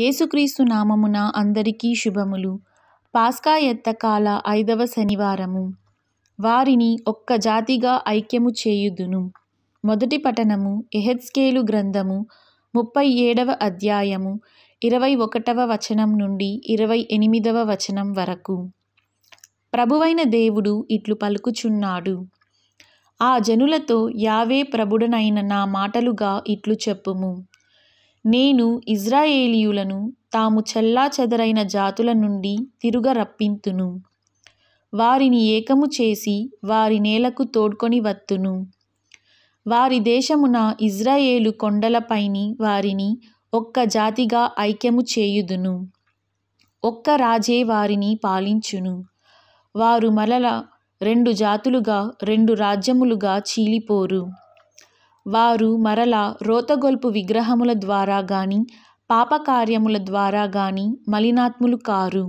యేసుక్రీస్తు నామమున అందరికీ శుభములు పాస్కా ఎత్తకాల ఐదవ శనివారము వారిని ఒక్క జాతిగా ఐక్యము చేయుదును మొదటి పఠనము ఎహెత్స్కేలు గ్రంథము ముప్పై ఏడవ అధ్యాయము ఇరవై ఒకటవ వచనం నుండి ఇరవై ఎనిమిదవ వచనం వరకు ప్రభువైన దేవుడు ఇట్లు పలుకుచున్నాడు ఆ జనులతో యావే ప్రభుడనైన నా మాటలుగా ఇట్లు చెప్పుము నేను ఇజ్రాయేలీయులను తాము చెల్లాచెదరైన జాతుల నుండి తిరుగరప్పింతును వారిని ఏకము చేసి వారి నేలకు తోడ్కొని వత్తును వారి దేశమున ఇజ్రాయేలు కొండలపైని వారిని ఒక్క జాతిగా ఐక్యము చేయుదును ఒక్క రాజే వారిని పాలించును వారు మరల రెండు జాతులుగా రెండు రాజ్యములుగా చీలిపోరు వారు మరలా రోతగొల్పు విగ్రహముల ద్వారా గాని పాపకార్యముల ద్వారా గాని మలినాత్ములు కారు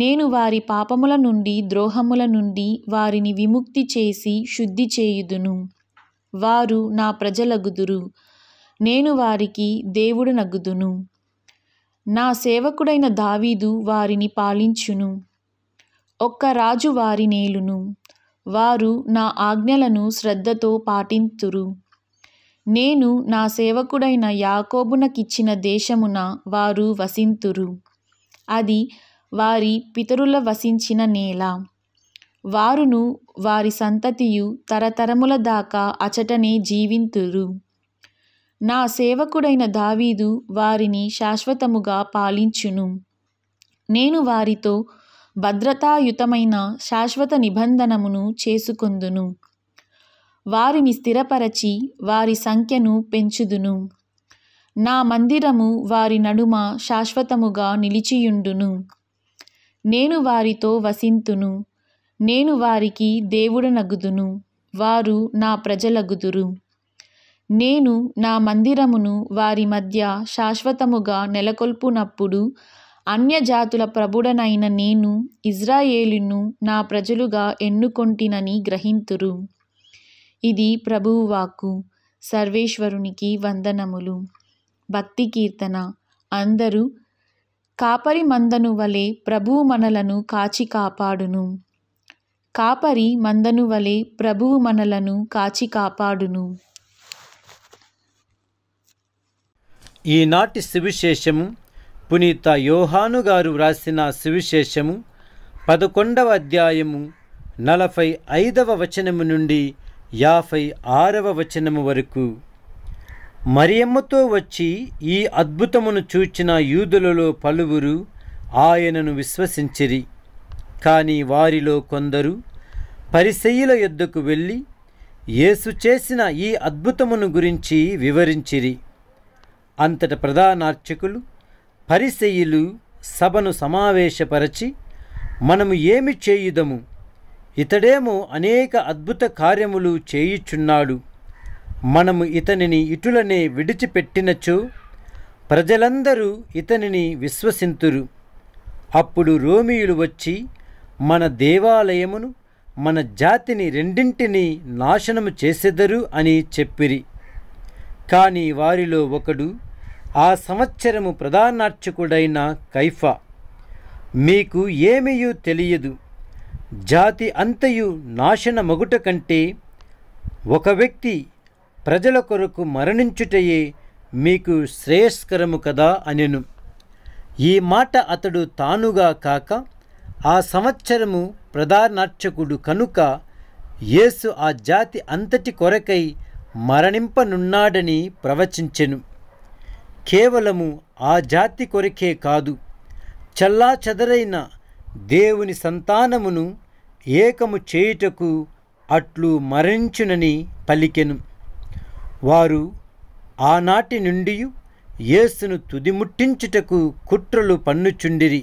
నేను వారి పాపముల నుండి ద్రోహముల నుండి వారిని విముక్తి చేసి శుద్ధి చేయుదును వారు నా ప్రజలగుదురు నేను వారికి దేవుడు నగుదును నా సేవకుడైన దావీదు వారిని పాలించును ఒక్క రాజు వారి నేలును వారు నా ఆజ్ఞలను శ్రద్ధతో పాటింతురు నేను నా సేవకుడైన యాకోబునకిచ్చిన దేశమున వారు వసింతురు అది వారి పితరుల వసించిన నేల వారును వారి సంతతియు తరతరముల దాకా అచటనే జీవింతురు నా సేవకుడైన దావీదు వారిని శాశ్వతముగా పాలించును నేను వారితో భద్రతాయుతమైన శాశ్వత నిబంధనమును చేసుకొందును వారిని స్థిరపరచి వారి సంఖ్యను పెంచుదును నా మందిరము వారి నడుమ శాశ్వతముగా నిలిచియుండును నేను వారితో వసింతును నేను వారికి దేవుడనగుదును వారు నా ప్రజలగుదురు నేను నా మందిరమును వారి మధ్య శాశ్వతముగా నెలకొల్పునప్పుడు అన్యజాతుల ప్రభుడనైన నేను ఇజ్రాయేలును నా ప్రజలుగా ఎన్నుకొంటినని గ్రహింతురు ఇది ప్రభువు సర్వేశ్వరునికి వందనములు భక్తి కీర్తన అందరూ కాపరి మందను వలె ప్రభువు మనలను కాచి కాపాడును కాపరి మందను వలె ప్రభువు మనలను కాచి కాపాడును ఈనాటి సువిశేషము పునీత యోహాను గారు వ్రాసిన సువిశేషము పదకొండవ అధ్యాయము నలభై ఐదవ వచనము నుండి యాభై ఆరవ వచనము వరకు మరియమ్మతో వచ్చి ఈ అద్భుతమును చూచిన యూదులలో పలువురు ఆయనను విశ్వసించిరి కానీ వారిలో కొందరు పరిశయ్యుల యొద్దకు వెళ్ళి యేసు చేసిన ఈ అద్భుతమును గురించి వివరించిరి అంతట ప్రధానార్చకులు పరిశయ్యులు సభను సమావేశపరచి మనము ఏమి చేయుదము ఇతడేమో అనేక అద్భుత కార్యములు చేయుచున్నాడు మనము ఇతనిని ఇటులనే విడిచిపెట్టినచో ప్రజలందరూ ఇతనిని విశ్వసింతురు అప్పుడు రోమియులు వచ్చి మన దేవాలయమును మన జాతిని రెండింటినీ నాశనము చేసెదరు అని చెప్పిరి కానీ వారిలో ఒకడు ఆ సంవత్సరము ప్రధానార్చకుడైన కైఫా మీకు ఏమీయూ తెలియదు జాతి అంతయు నాశన మగుట కంటే ఒక వ్యక్తి ప్రజల కొరకు మరణించుటయే మీకు శ్రేయస్కరము కదా అనెను ఈ మాట అతడు తానుగా కాక ఆ సంవత్సరము ప్రధానార్చకుడు కనుక యేసు ఆ జాతి అంతటి కొరకై మరణింపనున్నాడని ప్రవచించెను కేవలము ఆ జాతి కొరకే కాదు చల్లా చెదరైన దేవుని సంతానమును ఏకము చేయుటకు అట్లు మరణించునని పలికెను వారు ఆనాటి నుండి యేసును తుదిముట్టించుటకు కుట్రలు పన్నుచుండిరి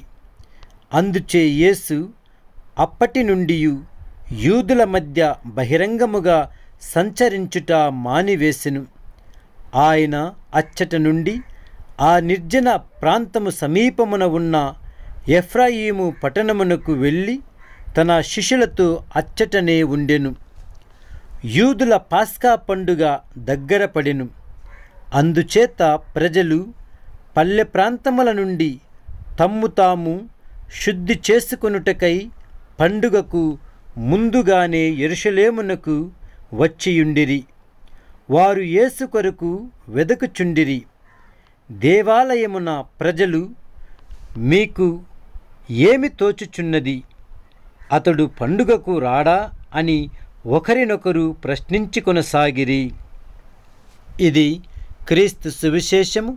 అందుచే యేసు అప్పటి నుండి యూదుల మధ్య బహిరంగముగా సంచరించుట మానివేసెను ఆయన అచ్చట నుండి ఆ నిర్జన ప్రాంతము సమీపమున ఉన్న ఎఫ్రాయిము పట్టణమునకు వెళ్ళి తన శిష్యులతో అచ్చటనే ఉండెను యూదుల పాస్కా పండుగ దగ్గర పడెను అందుచేత ప్రజలు పల్లె ప్రాంతముల నుండి తమ్ము తాము శుద్ధి చేసుకొనుటకై పండుగకు ముందుగానే ఎరుషలేమునకు వచ్చియుండిరి వారు యేసు కొరకు వెదకుచుండిరి దేవాలయమున ప్రజలు మీకు ఏమి తోచుచున్నది అతడు పండుగకు రాడా అని ఒకరినొకరు ప్రశ్నించుకొనసాగిరి ఇది క్రీస్తు సువిశేషము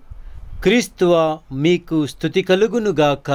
క్రీస్తువా మీకు స్థుతి కలుగునుగాక